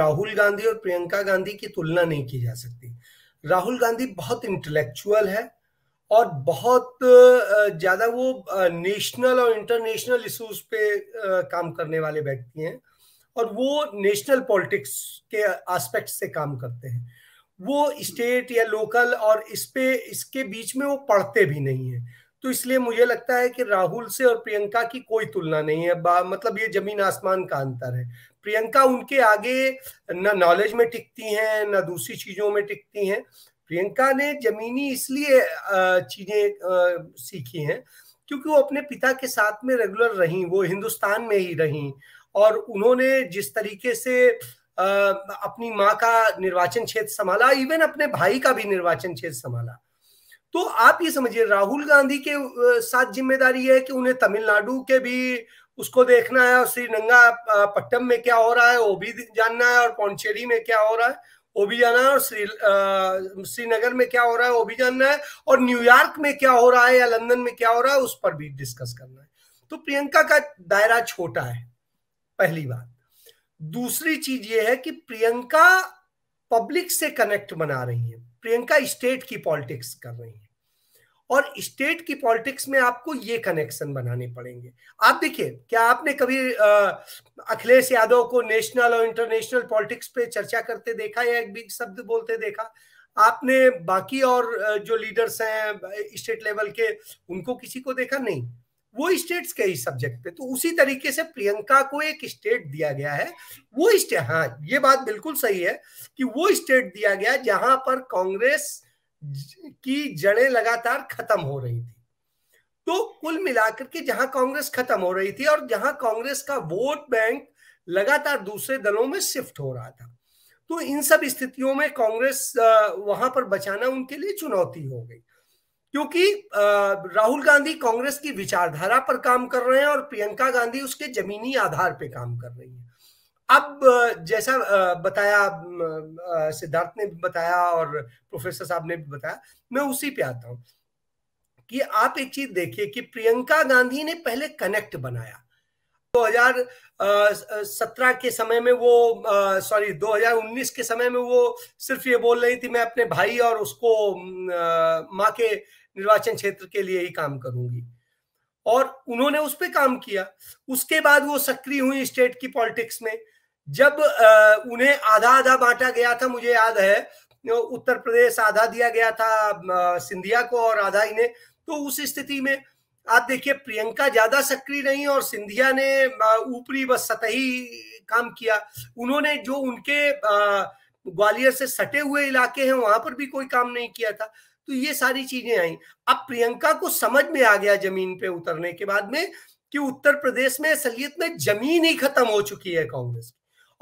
राहुल गांधी और प्रियंका गांधी की तुलना नहीं की जा सकती राहुल गांधी बहुत इंटेलेक्चुअल है और बहुत ज़्यादा वो नेशनल और इंटरनेशनल इश्यूज पे काम करने वाले व्यक्ति हैं और वो नेशनल पॉलिटिक्स के एस्पेक्ट से काम करते हैं वो स्टेट या लोकल और इस पे इसके बीच में वो पढ़ते भी नहीं है तो इसलिए मुझे लगता है कि राहुल से और प्रियंका की कोई तुलना नहीं है मतलब ये जमीन आसमान का अंतर है प्रियंका उनके आगे न नॉलेज में टिकती हैं न दूसरी चीजों में टिकती हैं प्रियंका ने जमीनी इसलिए चीजें सीखी हैं क्योंकि वो अपने पिता के साथ में रेगुलर रहीं वो हिंदुस्तान में ही रहीं और उन्होंने जिस तरीके से अपनी माँ का निर्वाचन क्षेत्र संभाला इवन अपने भाई का भी निर्वाचन क्षेत्र संभाला तो आप ये समझिए राहुल गांधी के साथ जिम्मेदारी है कि उन्हें तमिलनाडु के भी उसको देखना है और श्रीरंगा पट्टम में क्या हो रहा है वो भी जानना है और पौंडचेरी में क्या हो रहा है वो भी जाना है और श्री श्रीनगर में क्या हो रहा है वो भी जानना है और न्यूयॉर्क में क्या हो रहा है या लंदन में क्या हो रहा है उस पर भी डिस्कस करना है तो प्रियंका का दायरा छोटा है पहली बात दूसरी चीज ये है कि प्रियंका पब्लिक से कनेक्ट बना रही है प्रियंका स्टेट की पॉलिटिक्स कर रही है और स्टेट की पॉलिटिक्स में आपको ये कनेक्शन बनाने पड़ेंगे आप देखिए क्या आपने कभी अखिलेश यादव को नेशनल और इंटरनेशनल पॉलिटिक्स पे चर्चा करते देखा या एक भी शब्द बोलते देखा आपने बाकी और जो लीडर्स हैं स्टेट लेवल के उनको किसी को देखा नहीं वो स्टेट्स के ही सब्जेक्ट पे तो उसी तरीके से प्रियंका को एक स्टेट दिया गया है वो स्टेट हाँ ये बात बिल्कुल सही है कि वो स्टेट दिया गया जहां पर कांग्रेस की जड़ें लगातार खत्म हो रही थी तो कुल मिलाकर के जहां कांग्रेस खत्म हो रही थी और जहां कांग्रेस का वोट बैंक लगातार दूसरे दलों में शिफ्ट हो रहा था तो इन सब स्थितियों में कांग्रेस वहां पर बचाना उनके लिए चुनौती हो गई क्योंकि राहुल गांधी कांग्रेस की विचारधारा पर काम कर रहे हैं और प्रियंका गांधी उसके जमीनी आधार पर काम कर रही है अब जैसा बताया सिद्धार्थ ने भी बताया और प्रोफेसर साहब ने भी बताया मैं उसी पे आता हूं कि आप एक चीज देखिए कि प्रियंका गांधी ने पहले कनेक्ट बनाया 2017 के समय में वो सॉरी 2019 के समय में वो सिर्फ ये बोल रही थी मैं अपने भाई और उसको माँ के निर्वाचन क्षेत्र के लिए ही काम करूंगी और उन्होंने उस पर काम किया उसके बाद वो सक्रिय हुई स्टेट की पॉलिटिक्स में जब उन्हें आधा आधा बांटा गया था मुझे याद है उत्तर प्रदेश आधा दिया गया था सिंधिया को और आधा इन्हें तो उस स्थिति में आप देखिए प्रियंका ज्यादा सक्रिय नहीं और सिंधिया ने ऊपरी व सतही काम किया उन्होंने जो उनके ग्वालियर से सटे हुए इलाके हैं वहां पर भी कोई काम नहीं किया था तो ये सारी चीजें आई अब प्रियंका को समझ में आ गया जमीन पे उतरने के बाद में कि उत्तर प्रदेश में असलियत में जमीन ही खत्म हो चुकी है कांग्रेस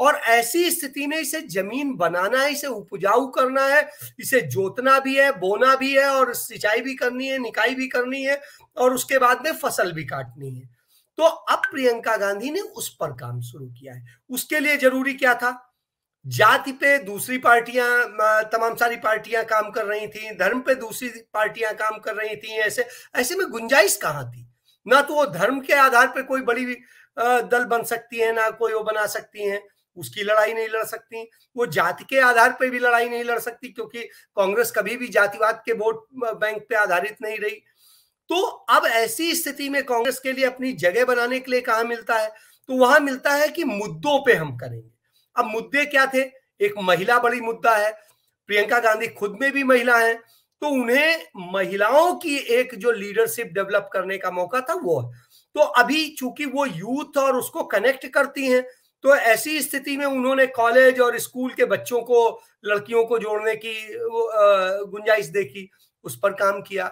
और ऐसी स्थिति में इसे जमीन बनाना है इसे उपजाऊ करना है इसे जोतना भी है बोना भी है और सिंचाई भी करनी है निकाई भी करनी है और उसके बाद में फसल भी काटनी है तो अब प्रियंका गांधी ने उस पर काम शुरू किया है उसके लिए जरूरी क्या था जाति पे दूसरी पार्टियां तमाम सारी पार्टियां काम कर रही थी धर्म पे दूसरी पार्टियां काम कर रही थी ऐसे ऐसे में गुंजाइश कहाँ थी ना तो वो धर्म के आधार पर कोई बड़ी दल बन सकती है ना कोई वो बना सकती है उसकी लड़ाई नहीं लड़ सकती वो जाति के आधार पर भी लड़ाई नहीं लड़ सकती क्योंकि कांग्रेस कभी भी जातिवाद के वोट बैंक पे आधारित नहीं रही तो अब ऐसी स्थिति में कांग्रेस के लिए अपनी जगह बनाने के लिए कहा मिलता है तो वहां मिलता है कि मुद्दों पे हम करेंगे अब मुद्दे क्या थे एक महिला बड़ी मुद्दा है प्रियंका गांधी खुद में भी महिला है तो उन्हें महिलाओं की एक जो लीडरशिप डेवलप करने का मौका था वो तो अभी चूंकि वो यूथ और उसको कनेक्ट करती हैं तो ऐसी स्थिति में उन्होंने कॉलेज और स्कूल के बच्चों को लड़कियों को जोड़ने की गुंजाइश देखी उस पर काम किया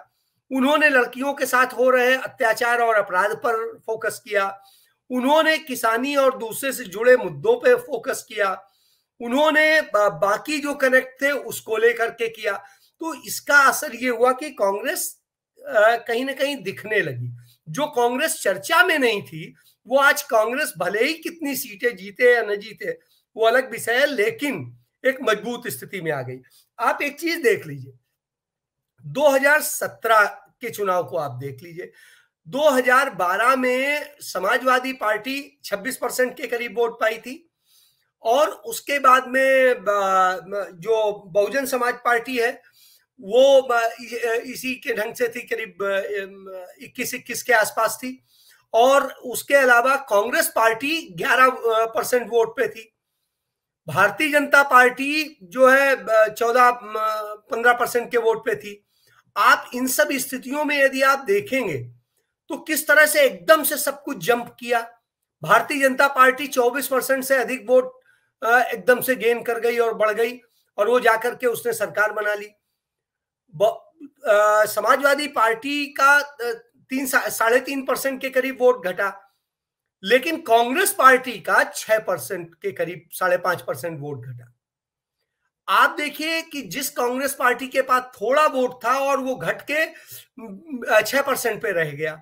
उन्होंने लड़कियों के साथ हो रहे अत्याचार और अपराध पर फोकस किया उन्होंने किसानी और दूसरे से जुड़े मुद्दों पे फोकस किया उन्होंने बा, बाकी जो कनेक्ट थे उसको लेकर के किया तो इसका असर ये हुआ कि कांग्रेस कहीं ना कहीं दिखने लगी जो कांग्रेस चर्चा में नहीं थी वो आज कांग्रेस भले ही कितनी सीटें जीते या न जीते वो अलग विषय है लेकिन एक मजबूत स्थिति में आ गई आप एक चीज देख लीजिए 2017 के चुनाव को आप देख लीजिए 2012 में समाजवादी पार्टी 26 परसेंट के करीब वोट पाई थी और उसके बाद में जो बहुजन समाज पार्टी है वो इसी के ढंग से थी करीब 21 21 के आसपास थी और उसके अलावा कांग्रेस पार्टी 11 परसेंट वोट पे थी भारतीय जनता पार्टी जो है 14 15 परसेंट के वोट पे थी आप इन सब स्थितियों में यदि आप देखेंगे तो किस तरह से एकदम से सब कुछ जंप किया भारतीय जनता पार्टी 24 परसेंट से अधिक वोट एकदम से गेन कर गई और बढ़ गई और वो जाकर के उसने सरकार बना ली समाजवादी पार्टी का तीन साढ़े तीन परसेंट के करीब वोट घटा लेकिन कांग्रेस पार्टी का छह परसेंट के करीब साढ़े पांच परसेंट वोट घटा आप देखिए कि जिस कांग्रेस पार्टी के पास थोड़ा वोट था और वो घट के छह परसेंट पे रह गया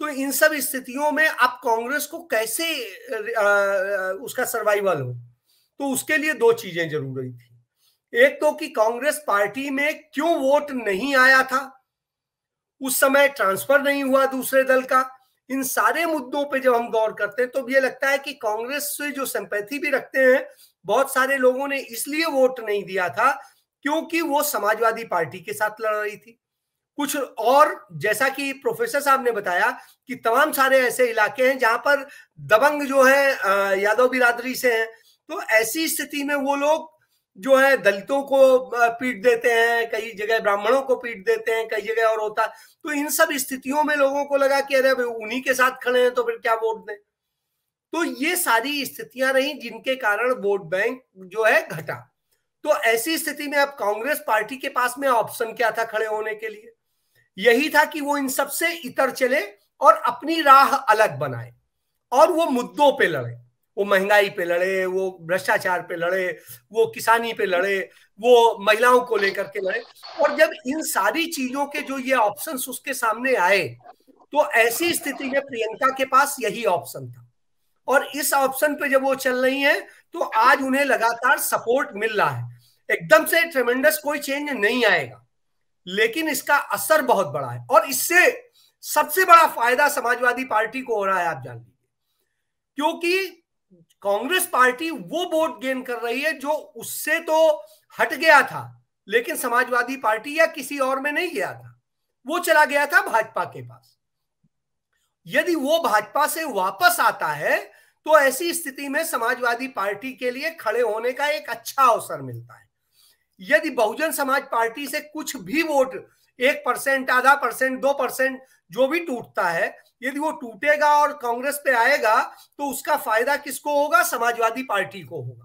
तो इन सब स्थितियों में आप कांग्रेस को कैसे आ, उसका सर्वाइवल हो तो उसके लिए दो चीजें जरूरी थी एक तो कि कांग्रेस पार्टी में क्यों वोट नहीं आया था उस समय ट्रांसफर नहीं हुआ दूसरे दल का इन सारे मुद्दों पे जब हम गौर करते हैं तो ये लगता है कि कांग्रेस से जो संपत्ति भी रखते हैं बहुत सारे लोगों ने इसलिए वोट नहीं दिया था क्योंकि वो समाजवादी पार्टी के साथ लड़ रही थी कुछ और जैसा कि प्रोफेसर साहब ने बताया कि तमाम सारे ऐसे इलाके हैं जहां पर दबंग जो है यादव बिरादरी से हैं तो ऐसी स्थिति में वो लोग जो है दलितों को पीट देते हैं कई जगह ब्राह्मणों को पीट देते हैं कई जगह और होता तो इन सब स्थितियों में लोगों को लगा कि अरे उन्हीं के साथ खड़े हैं तो फिर क्या वोट दें तो ये सारी स्थितियां रही जिनके कारण वोट बैंक जो है घटा तो ऐसी स्थिति में अब कांग्रेस पार्टी के पास में ऑप्शन क्या था खड़े होने के लिए यही था कि वो इन सब से इतर चले और अपनी राह अलग बनाए और वो मुद्दों पे लड़े वो महंगाई पे लड़े वो भ्रष्टाचार पे लड़े वो किसानी पे लड़े वो महिलाओं को लेकर के लड़े और जब इन सारी चीजों के जो ये ऑप्शन उसके सामने आए तो ऐसी स्थिति में प्रियंका के पास यही ऑप्शन था और इस ऑप्शन पे जब वो चल रही है तो आज उन्हें लगातार सपोर्ट मिल रहा है एकदम से ट्रेमेंडस कोई चेंज नहीं आएगा लेकिन इसका असर बहुत बड़ा है और इससे सबसे बड़ा फायदा समाजवादी पार्टी को हो रहा है आप जान लीजिए क्योंकि कांग्रेस पार्टी वो वोट गेन कर रही है जो उससे तो हट गया था लेकिन समाजवादी पार्टी या किसी और में नहीं गया था वो चला गया था भाजपा के पास यदि वो भाजपा से वापस आता है तो ऐसी स्थिति में समाजवादी पार्टी के लिए खड़े होने का एक अच्छा अवसर मिलता है यदि बहुजन समाज पार्टी से कुछ भी वोट एक परसेंट आधा परसेंट दो परसेंट जो भी टूटता है यदि वो टूटेगा और कांग्रेस पे आएगा तो उसका फायदा किसको होगा समाजवादी पार्टी को होगा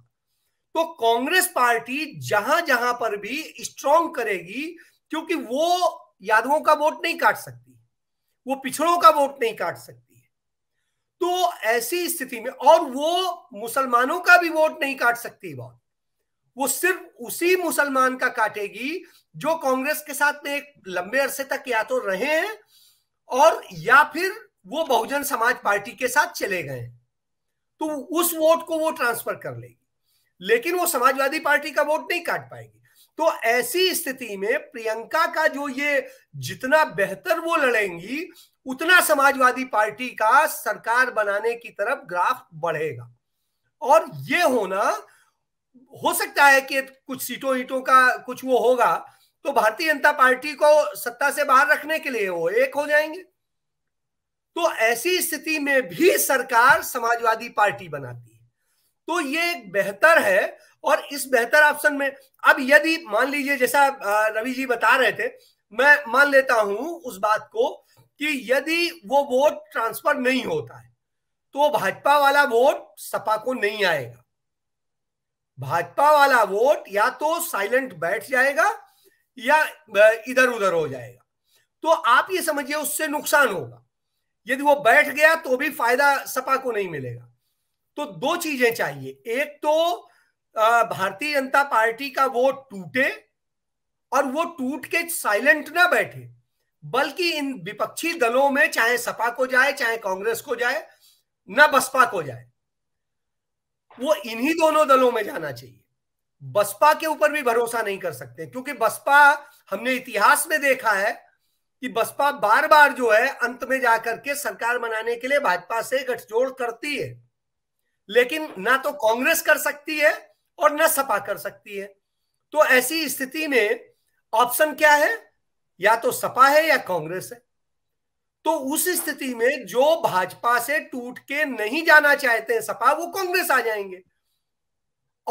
तो कांग्रेस पार्टी जहां जहां पर भी स्ट्रांग करेगी क्योंकि वो यादवों का वोट नहीं काट सकती वो पिछड़ों का वोट नहीं काट सकती तो ऐसी स्थिति में और वो मुसलमानों का भी वोट नहीं काट सकती बहुत वो सिर्फ उसी मुसलमान का काटेगी जो कांग्रेस के साथ में एक लंबे अरसे तक या तो रहे हैं और या फिर वो बहुजन समाज पार्टी के साथ चले गए तो उस वोट को वो ट्रांसफर कर लेगी लेकिन वो समाजवादी पार्टी का वोट नहीं काट पाएगी तो ऐसी स्थिति में प्रियंका का जो ये जितना बेहतर वो लड़ेंगी उतना समाजवादी पार्टी का सरकार बनाने की तरफ ग्राफ बढ़ेगा और ये होना हो सकता है कि कुछ सीटों ईटों का कुछ वो होगा तो भारतीय जनता पार्टी को सत्ता से बाहर रखने के लिए वो एक हो जाएंगे तो ऐसी स्थिति में भी सरकार समाजवादी पार्टी बनाती है तो ये बेहतर है और इस बेहतर ऑप्शन में अब यदि मान लीजिए जैसा रवि जी बता रहे थे मैं मान लेता हूं उस बात को कि यदि वो वोट ट्रांसफर नहीं होता है तो भाजपा वाला वोट सपा को नहीं आएगा भाजपा वाला वोट या तो साइलेंट बैठ जाएगा या इधर उधर हो जाएगा तो आप ये समझिए उससे नुकसान होगा यदि वो बैठ गया तो भी फायदा सपा को नहीं मिलेगा तो दो चीजें चाहिए एक तो भारतीय जनता पार्टी का वोट टूटे और वो टूट के साइलेंट ना बैठे बल्कि इन विपक्षी दलों में चाहे सपा को जाए चाहे कांग्रेस को जाए ना बसपा को जाए वो इन्हीं दोनों दलों में जाना चाहिए बसपा के ऊपर भी भरोसा नहीं कर सकते क्योंकि बसपा हमने इतिहास में देखा है कि बसपा बार बार जो है अंत में जाकर के सरकार बनाने के लिए भाजपा से गठजोड़ करती है लेकिन ना तो कांग्रेस कर सकती है और ना सपा कर सकती है तो ऐसी स्थिति में ऑप्शन क्या है या तो सपा है या कांग्रेस है तो उस स्थिति में जो भाजपा से टूट के नहीं जाना चाहते हैं सपा वो कांग्रेस आ जाएंगे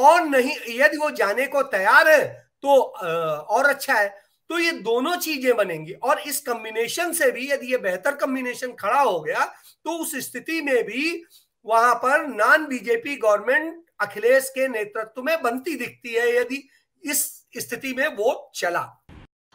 और नहीं यदि वो जाने को तैयार है तो और अच्छा है तो ये दोनों चीजें बनेंगी और इस कम्बिनेशन से भी यदि ये बेहतर कम्बिनेशन खड़ा हो गया तो उस स्थिति में भी वहां पर नॉन बीजेपी गवर्नमेंट अखिलेश के नेतृत्व में बनती दिखती है यदि इस स्थिति में वो चला